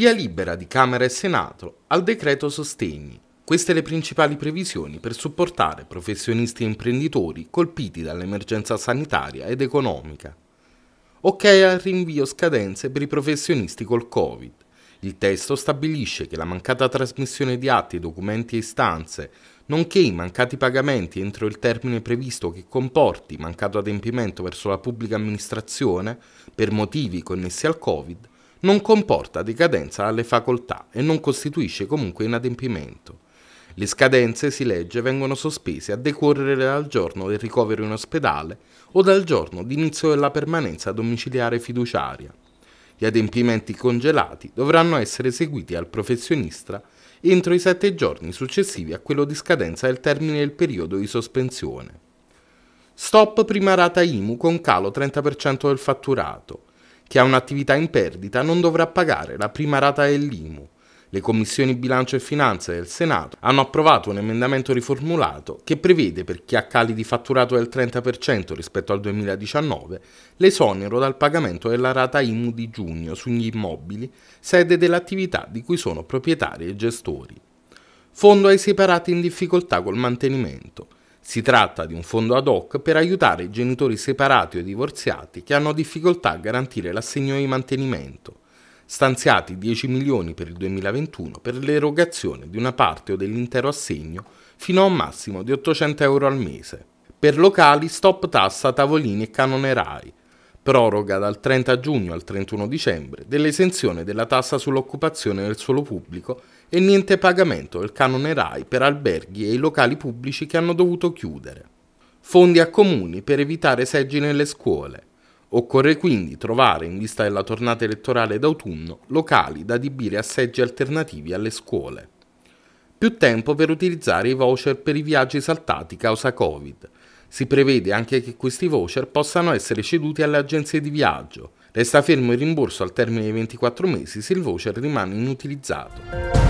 Via libera di Camera e Senato al decreto sostegni. Queste le principali previsioni per supportare professionisti e imprenditori colpiti dall'emergenza sanitaria ed economica. Ok al rinvio scadenze per i professionisti col Covid. Il testo stabilisce che la mancata trasmissione di atti, documenti e istanze, nonché i mancati pagamenti entro il termine previsto che comporti mancato adempimento verso la pubblica amministrazione per motivi connessi al Covid, non comporta decadenza alle facoltà e non costituisce comunque inadempimento. Le scadenze, si legge, vengono sospese a decorrere dal giorno del ricovero in ospedale o dal giorno d'inizio della permanenza domiciliare fiduciaria. Gli adempimenti congelati dovranno essere eseguiti al professionista entro i sette giorni successivi a quello di scadenza del termine del periodo di sospensione. Stop prima rata IMU con calo 30% del fatturato. Chi ha un'attività in perdita non dovrà pagare la prima rata dell'IMU. Le commissioni bilancio e finanze del Senato hanno approvato un emendamento riformulato che prevede per chi ha cali di fatturato del 30% rispetto al 2019 l'esonero dal pagamento della rata IMU di giugno sugli immobili, sede dell'attività di cui sono proprietari e gestori. Fondo ai separati in difficoltà col mantenimento. Si tratta di un fondo ad hoc per aiutare i genitori separati o divorziati che hanno difficoltà a garantire l'assegno di mantenimento, stanziati 10 milioni per il 2021 per l'erogazione di una parte o dell'intero assegno fino a un massimo di 800 euro al mese. Per locali stop tassa tavolini e canone RAI, proroga dal 30 giugno al 31 dicembre dell'esenzione della tassa sull'occupazione del suolo pubblico e niente pagamento, del canone RAI per alberghi e i locali pubblici che hanno dovuto chiudere. Fondi a comuni per evitare seggi nelle scuole. Occorre quindi trovare, in vista della tornata elettorale d'autunno, locali da adibire a seggi alternativi alle scuole. Più tempo per utilizzare i voucher per i viaggi saltati causa Covid. Si prevede anche che questi voucher possano essere ceduti alle agenzie di viaggio. Resta fermo il rimborso al termine dei 24 mesi se il voucher rimane inutilizzato.